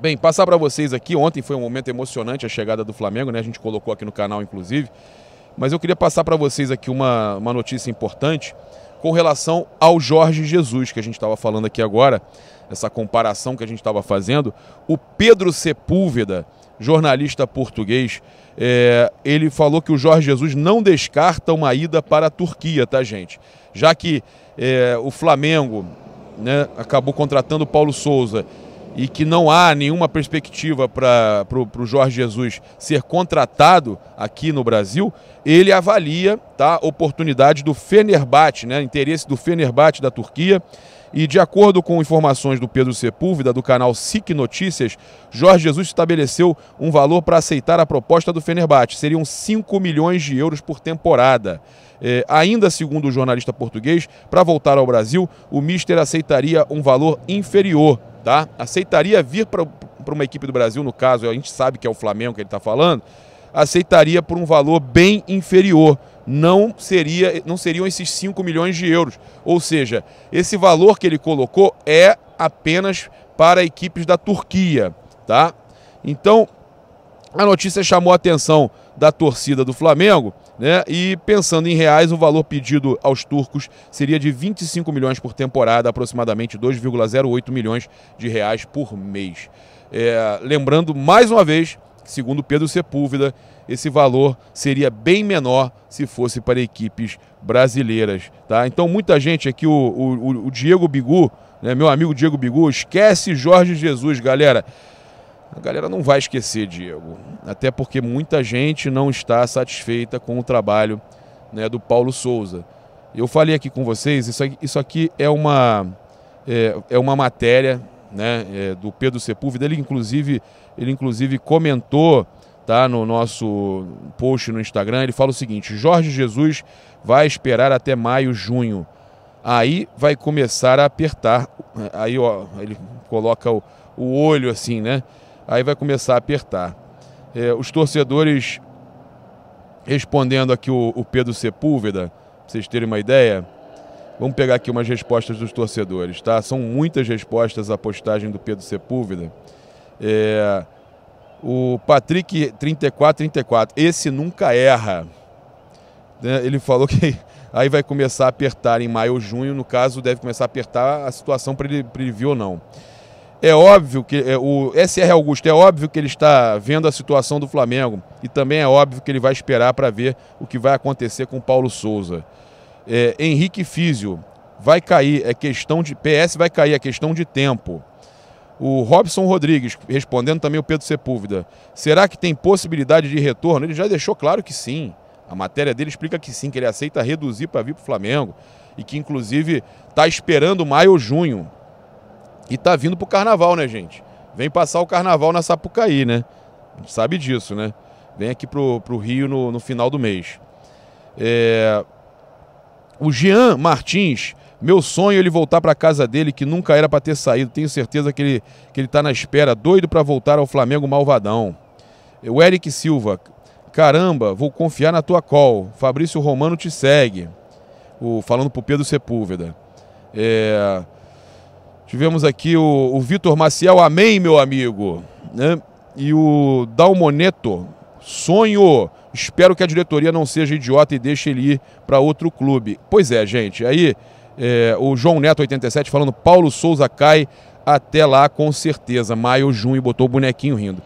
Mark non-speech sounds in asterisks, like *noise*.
Bem, passar para vocês aqui, ontem foi um momento emocionante a chegada do Flamengo, né? A gente colocou aqui no canal, inclusive. Mas eu queria passar para vocês aqui uma, uma notícia importante com relação ao Jorge Jesus, que a gente estava falando aqui agora, essa comparação que a gente estava fazendo. O Pedro Sepúlveda, jornalista português, é, ele falou que o Jorge Jesus não descarta uma ida para a Turquia, tá, gente? Já que é, o Flamengo né, acabou contratando o Paulo Souza e que não há nenhuma perspectiva para o Jorge Jesus ser contratado aqui no Brasil, ele avalia tá, oportunidade do Fenerbahçe, né, interesse do Fenerbahçe da Turquia. E de acordo com informações do Pedro Sepúlveda, do canal SIC Notícias, Jorge Jesus estabeleceu um valor para aceitar a proposta do Fenerbahçe. Seriam 5 milhões de euros por temporada. É, ainda segundo o jornalista português, para voltar ao Brasil, o Mister aceitaria um valor inferior, tá? Aceitaria vir para uma equipe do Brasil, no caso, a gente sabe que é o Flamengo que ele está falando, aceitaria por um valor bem inferior. Não, seria, não seriam esses 5 milhões de euros. Ou seja, esse valor que ele colocou é apenas para equipes da Turquia, tá? Então, a notícia chamou a atenção da torcida do Flamengo, né? E pensando em reais, o valor pedido aos turcos seria de 25 milhões por temporada, aproximadamente 2,08 milhões de reais por mês. É, lembrando mais uma vez, segundo Pedro Sepúlveda, esse valor seria bem menor se fosse para equipes brasileiras. Tá? Então, muita gente aqui, o, o, o Diego Bigu, né, meu amigo Diego Bigu, esquece Jorge Jesus, galera a galera não vai esquecer, Diego. Até porque muita gente não está satisfeita com o trabalho né, do Paulo Souza. Eu falei aqui com vocês, isso aqui, isso aqui é, uma, é, é uma matéria né, é, do Pedro Sepúlveda. Ele inclusive, ele, inclusive, comentou tá, no nosso post no Instagram. Ele fala o seguinte: Jorge Jesus vai esperar até maio, junho. Aí vai começar a apertar. Aí ó, ele coloca o, o olho assim, né? aí vai começar a apertar. É, os torcedores, respondendo aqui o, o Pedro Sepúlveda, para vocês terem uma ideia, vamos pegar aqui umas respostas dos torcedores, tá? São muitas respostas à postagem do Pedro Sepúlveda. É, o Patrick 3434, esse nunca erra. Né? Ele falou que *laughs* aí vai começar a apertar em maio ou junho, no caso, deve começar a apertar a situação para ele, ele vir ou não. É óbvio que é, o SR Augusto é óbvio que ele está vendo a situação do Flamengo e também é óbvio que ele vai esperar para ver o que vai acontecer com Paulo Souza. É, Henrique Físio vai cair, é questão de PS vai cair, é questão de tempo. O Robson Rodrigues respondendo também o Pedro Sepúlveda. Será que tem possibilidade de retorno? Ele já deixou claro que sim. A matéria dele explica que sim, que ele aceita reduzir para vir para o Flamengo e que inclusive está esperando maio ou junho e tá vindo pro carnaval, né, gente? Vem passar o carnaval na Sapucaí, né? A gente sabe disso, né? Vem aqui pro, pro Rio no, no final do mês. É... O Jean Martins, meu sonho é ele voltar pra casa dele, que nunca era para ter saído. Tenho certeza que ele, que ele tá na espera, doido para voltar ao Flamengo malvadão. O Eric Silva, caramba, vou confiar na tua call. Fabrício Romano te segue. O, falando pro Pedro Sepúlveda. É... Tivemos aqui o, o Vitor Maciel, amém, meu amigo. Né? E o Dalmoneto, sonho. Espero que a diretoria não seja idiota e deixe ele ir para outro clube. Pois é, gente. Aí é, o João Neto, 87, falando Paulo Souza cai até lá com certeza. Maio, junho, botou o bonequinho rindo.